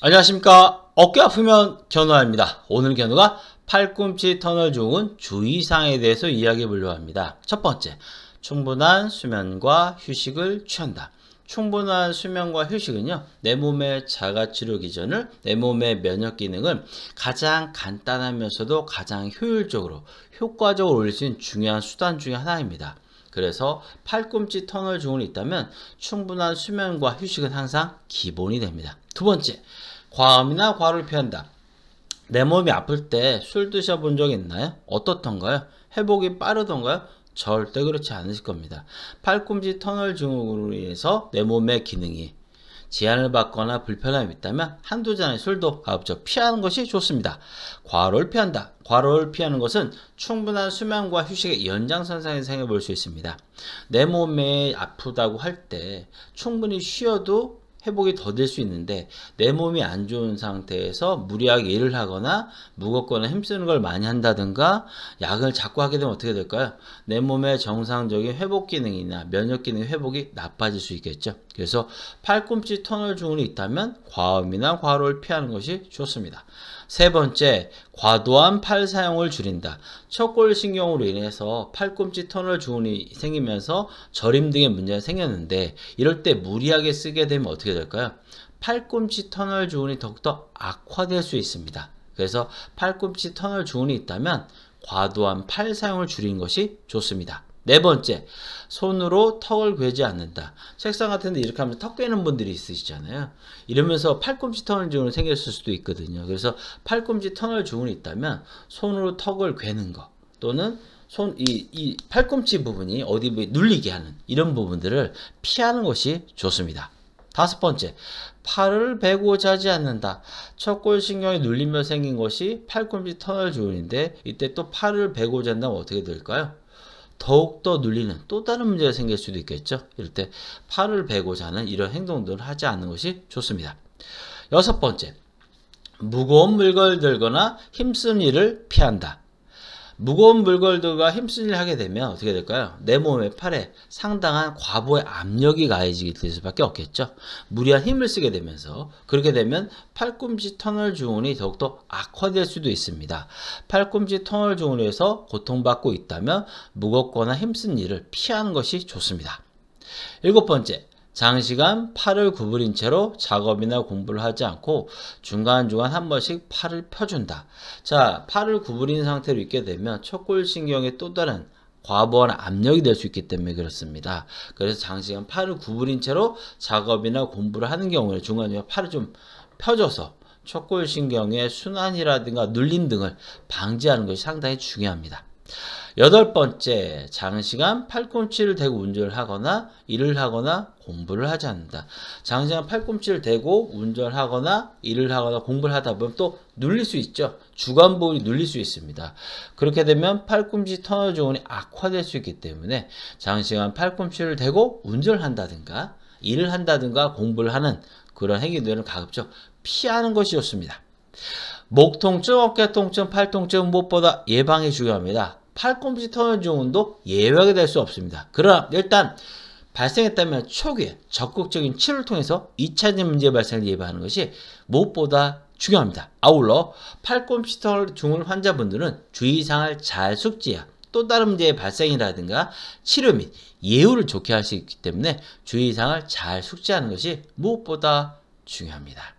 안녕하십니까 어깨 아프면 견우아입니다 오늘 견우가 팔꿈치 터널 좋은 주의사항에 대해서 이야기해 보려 합니다 첫 번째 충분한 수면과 휴식을 취한다 충분한 수면과 휴식은요 내 몸의 자가치료 기전을 내 몸의 면역 기능을 가장 간단하면서도 가장 효율적으로 효과적으로 올릴 수 있는 중요한 수단 중의 하나입니다 그래서 팔꿈치 터널 증후군이 있다면 충분한 수면과 휴식은 항상 기본이 됩니다. 두 번째, 과음이나 과를 피한다. 내 몸이 아플 때 술 드셔본 적 있나요? 어떻던가요? 회복이 빠르던가요? 절대 그렇지 않으실 겁니다. 팔꿈치 터널 증후군으로 인해서 내 몸의 기능이 제한을 받거나 불편함이 있다면 한두 잔의 술도 가급적 피하는 것이 좋습니다. 과로를 피한다. 과로를 피하는 것은 충분한 수면과 휴식의 연장선상에 생각해볼 수 있습니다. 내 몸에 아프다고 할 때 충분히 쉬어도 회복이 더 될 수 있는데 내 몸이 안 좋은 상태에서 무리하게 일을 하거나 무겁거나 힘쓰는 걸 많이 한다든가 약을 자꾸 하게 되면 어떻게 될까요? 내 몸의 정상적인 회복 기능이나 면역 기능 회복이 나빠질 수 있겠죠. 그래서 팔꿈치 터널 증후이 있다면 과음이나 과로를 피하는 것이 좋습니다. 세 번째, 과도한 팔 사용을 줄인다. 척골신경으로 인해서 팔꿈치 터널 증후이 생기면서 저림 등의 문제가 생겼는데 이럴 때 무리하게 쓰게 되면 어떻게 될까요? 팔꿈치 터널 증후이 더욱더 악화될 수 있습니다. 그래서 팔꿈치 터널 증후이 있다면 과도한 팔 사용을 줄인 것이 좋습니다. 네 번째, 손으로 턱을 괴지 않는다. 책상 같은 데 이렇게 하면 턱 괴는 분들이 있으시잖아요. 이러면서 팔꿈치 터널 증후군 생겼을 수도 있거든요. 그래서 팔꿈치 터널 증후이 있다면 손으로 턱을 괴는 거 또는 손, 이, 이 팔꿈치 부분이 어디 눌리게 하는 이런 부분들을 피하는 것이 좋습니다. 다섯 번째, 팔을 베고 자지 않는다. 척골신경이 눌리며 생긴 것이 팔꿈치 터널 증후인데 이때 또 팔을 베고 잔다면 어떻게 될까요? 더욱더 눌리는 또 다른 문제가 생길 수도 있겠죠. 이럴 때 팔을 베고자 하는 이런 행동들을 하지 않는 것이 좋습니다. 여섯 번째, 무거운 물건을 들거나 힘쓴 일을 피한다. 무거운 물건들과 힘쓰지를 하게 되면 어떻게 될까요? 내 몸의 팔에 상당한 과부의 압력이 가해지게 될 수밖에 없겠죠. 무리한 힘을 쓰게 되면서 그렇게 되면 팔꿈치 터널 증후이 더욱더 악화될 수도 있습니다. 팔꿈치 터널 증후군에서 고통받고 있다면 무겁거나 힘쓴 일을 피하는 것이 좋습니다. 일곱 번째, 장시간 팔을 구부린 채로 작업이나 공부를 하지 않고 중간중간 한 번씩 팔을 펴준다. 자, 팔을 구부린 상태로 있게 되면 척골신경의 또 다른 과부한 압력이 될 수 있기 때문에 그렇습니다. 그래서 장시간 팔을 구부린 채로 작업이나 공부를 하는 경우에 중간중간 팔을 좀 펴줘서 척골신경의 순환이라든가 눌림 등을 방지하는 것이 상당히 중요합니다. 여덟 번째, 장시간 팔꿈치를 대고 운전을 하거나 일을 하거나 공부를 하지 않는다. 장시간 팔꿈치를 대고 운전을 하거나 일을 하거나 공부를 하다 보면 또 눌릴 수 있죠. 주간 부분이 눌릴 수 있습니다. 그렇게 되면 팔꿈치 터널 조언이 악화될 수 있기 때문에 장시간 팔꿈치를 대고 운전을 한다든가 일을 한다든가 공부를 하는 그런 행위들은 가급적 피하는 것이 좋습니다. 목 통증, 어깨 통증, 팔 통증 무엇보다 예방이 중요합니다. 팔꼼지 터널징 운도 예외하게 될 수 없습니다. 그러나 일단 발생했다면 초기에 적극적인 치료를 통해서 2차적 문제 발생을 예방하는 것이 무엇보다 중요합니다. 아울러 팔꿈치 털 중을 환자분들은 주의사항을 잘 숙지해야 또 다른 문제의 발생이라든가 치료 및 예후를 좋게 할 수 있기 때문에 주의사항을 잘 숙지하는 것이 무엇보다 중요합니다.